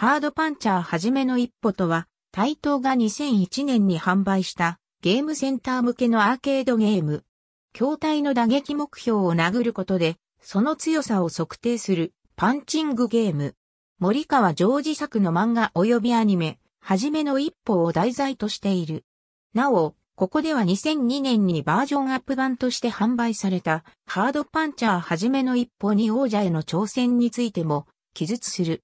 ハードパンチャーはじめの一歩とは、対等が2001年に販売したゲームセンター向けのアーケードゲーム。筐体の打撃目標を殴ることで、その強さを測定するパンチングゲーム。森川ジョージ作の漫画及びアニメ、はじめの一歩を題材としている。なお、ここでは2002年にバージョンアップ版として販売されたハードパンチャーはじめの一歩に王者への挑戦についても記述する。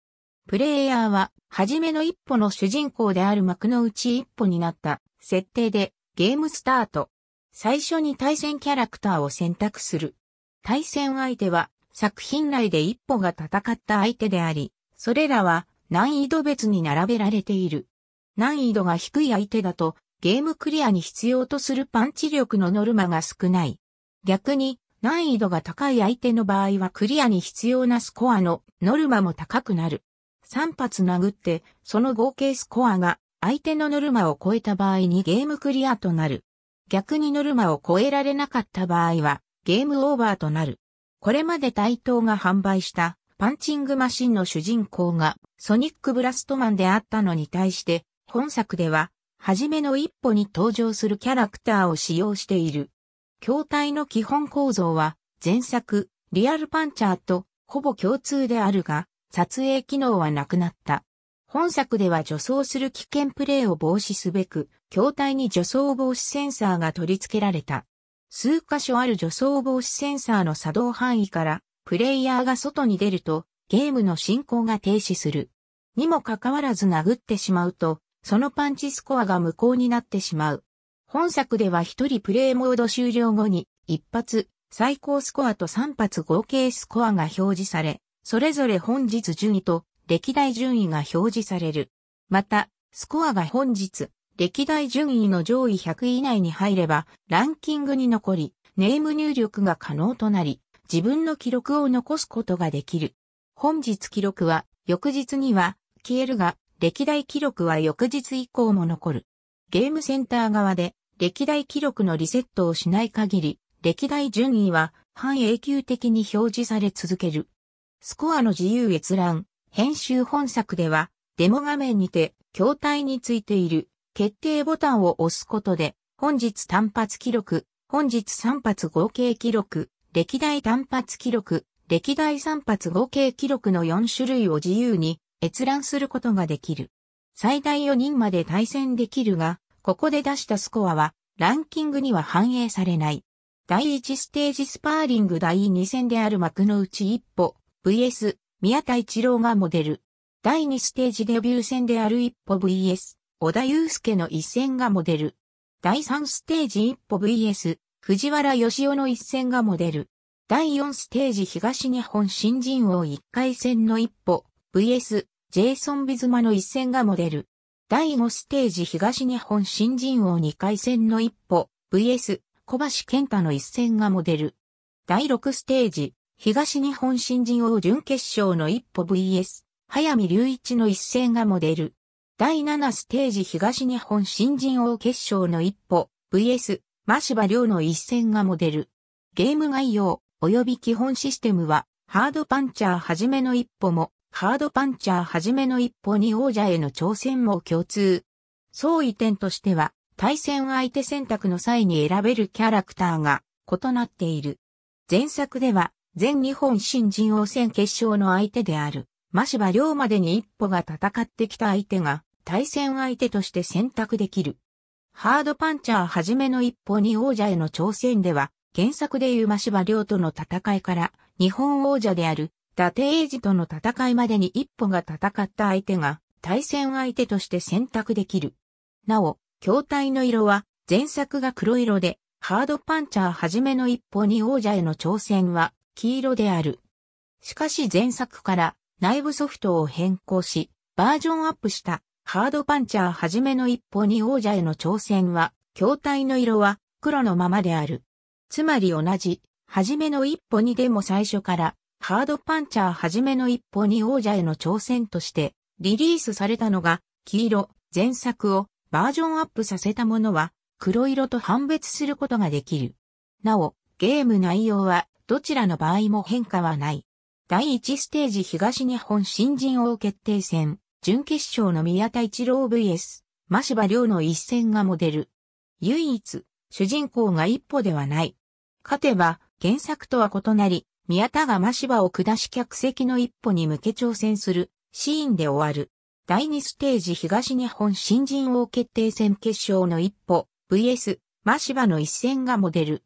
プレイヤーは、はじめの一歩の主人公である幕の内一歩になった設定でゲームスタート。最初に対戦キャラクターを選択する。対戦相手は作品内で一歩が戦った相手であり、それらは難易度別に並べられている。難易度が低い相手だとゲームクリアに必要とするパンチ力のノルマが少ない。逆に難易度が高い相手の場合はクリアに必要なスコアのノルマも高くなる。3発殴って、その合計スコアが相手のノルマを超えた場合にゲームクリアとなる。逆にノルマを超えられなかった場合はゲームオーバーとなる。これまで対等が販売したパンチングマシンの主人公がソニックブラストマンであったのに対して本作では初めの一歩に登場するキャラクターを使用している。筐体の基本構造は前作リアルパンチャーとほぼ共通であるが撮影機能はなくなった。本作では助走する危険プレイを防止すべく、筐体に助走防止センサーが取り付けられた。数箇所ある助走防止センサーの作動範囲から、プレイヤーが外に出ると、ゲームの進行が停止する。にもかかわらず殴ってしまうと、そのパンチスコアが無効になってしまう。本作では一人プレイモード終了後に、一発、最高スコアと三発合計スコアが表示され、それぞれ本日順位と歴代順位が表示される。また、スコアが本日、歴代順位の上位100位以内に入れば、ランキングに残り、ネーム入力が可能となり、自分の記録を残すことができる。本日記録は、翌日には、消えるが、歴代記録は翌日以降も残る。ゲームセンター側で、歴代記録のリセットをしない限り、歴代順位は、半永久的に表示され続ける。スコアの自由閲覧、編集本作では、デモ画面にて、筐体についている、決定ボタンを押すことで、本日単発記録、本日3発合計記録、歴代単発記録、歴代3発合計記録の4種類を自由に閲覧することができる。最大4人まで対戦できるが、ここで出したスコアは、ランキングには反映されない。第1ステージスパーリング第2戦である幕の内一歩、VS 宮田一郎がモデル。第2ステージデビュー戦である一歩 VS 小田祐介の一戦がモデル。第3ステージ一歩 VS 藤原義雄の一戦がモデル。第4ステージ東日本新人王1回戦の一歩 VS ジェイソン・ビズマの一戦がモデル。第5ステージ東日本新人王2回戦の一歩 VS 小橋健太の一戦がモデル。第6ステージ東日本新人王準決勝の一歩 VS、早見隆一の一戦がモデル。第7ステージ東日本新人王決勝の一歩 VS、マシバの一戦がモデル。ゲーム概要及び基本システムは、ハードパンチャーはじめの一歩も、ハードパンチャーはじめの一歩に王者への挑戦も共通。相違点としては、対戦相手選択の際に選べるキャラクターが異なっている。前作では、全日本新人王戦決勝の相手である、マリョ龍までに一歩が戦ってきた相手が、対戦相手として選択できる。ハードパンチャーはじめの一歩に王者への挑戦では、原作でいうマリョ龍との戦いから、日本王者である、伊達英二との戦いまでに一歩が戦った相手が、対戦相手として選択できる。なお、筐体の色は、前作が黒色で、ハードパンチャーはじめの一歩に王者への挑戦は、黄色である。しかし前作から内部ソフトを変更し、バージョンアップしたハードパンチャーはじめの一歩に王者への挑戦は、筐体の色は黒のままである。つまり同じ、はじめの一歩にでも最初からハードパンチャーはじめの一歩に王者への挑戦としてリリースされたのが黄色前作をバージョンアップさせたものは黒色と判別することができる。なお、ゲーム内容はどちらの場合も変化はない。第1ステージ東日本新人王決定戦、準決勝の宮田一郎 VS、真柴良の一戦がモデル。唯一、主人公が一歩ではない。勝てば、原作とは異なり、宮田が真柴を下し客席の一歩に向け挑戦するシーンで終わる。第2ステージ東日本新人王決定戦決勝の一歩 VS 真柴の一戦がモデル。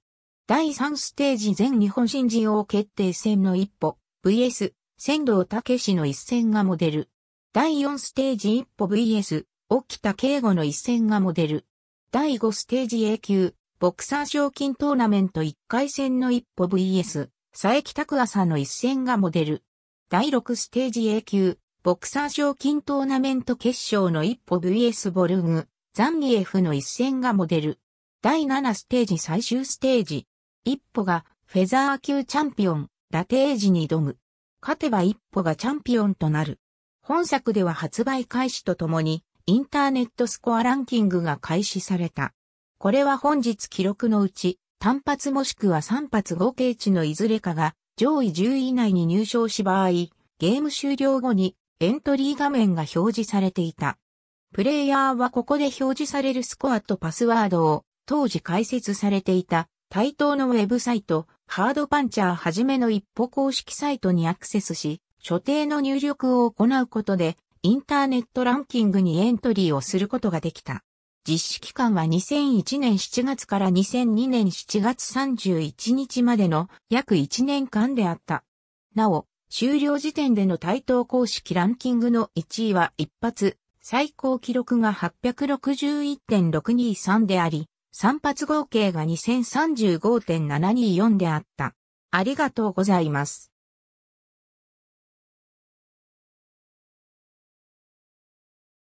第3ステージ全日本新人王決定戦の一歩、VS、仙道武史の一戦がモデル。第4ステージ一歩 VS、沖田敬吾の一戦がモデル。第5ステージ A 級、ボクサー賞金トーナメント1回戦の一歩 VS、佐伯拓也さんの一戦がモデル。第6ステージ A 級、ボクサー賞金トーナメント決勝の一歩 VS ボルグ、ザンギエフの一戦がモデル。第7ステージ最終ステージ、一歩がフェザー級チャンピオン、ラテージに挑む。勝てば一歩がチャンピオンとなる。本作では発売開始とともに、インターネットスコアランキングが開始された。これは本日記録のうち、単発もしくは3発合計値のいずれかが上位10位以内に入賞し場合、ゲーム終了後にエントリー画面が表示されていた。プレイヤーはここで表示されるスコアとパスワードを当時解説されていた対等のウェブサイト、ハードパンチャーはじめの一歩公式サイトにアクセスし、所定の入力を行うことで、インターネットランキングにエントリーをすることができた。実施期間は2001年7月から2002年7月31日までの約1年間であった。なお、終了時点での対等公式ランキングの1位は一発、最高記録が861.623であり、3発合計が2035.724であった。ありがとうございます。